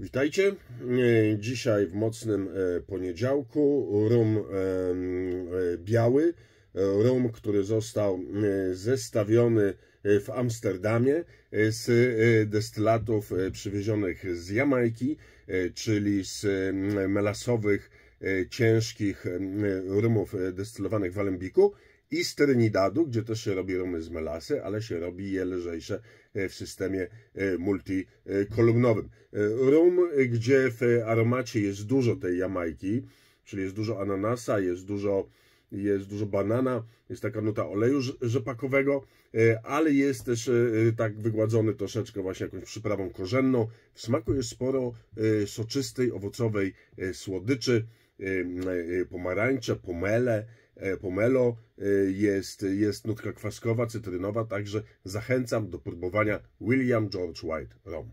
Witajcie. E, dzisiaj w mocnym e, poniedziałku rum e, biały, rum, który został zestawiony w Amsterdamie z destylatów przywiezionych z Jamajki, czyli z melasowych E, ciężkich e, rumów e, destylowanych w alembiku i z Trinidadu, gdzie też się robi rumy z melasy, ale się robi je lżejsze w systemie multikolumnowym. Rum, gdzie w aromacie jest dużo tej jamajki, czyli jest dużo ananasa, jest dużo, jest dużo banana, jest taka nuta oleju rzepakowego, ale jest też tak wygładzony troszeczkę właśnie jakąś przyprawą korzenną. W smaku jest sporo soczystej, owocowej słodyczy, Y, y, pomarańcze, pomele, e, pomelo, e, jest, jest nutka kwaskowa, cytrynowa, także zachęcam do próbowania William George White Rom.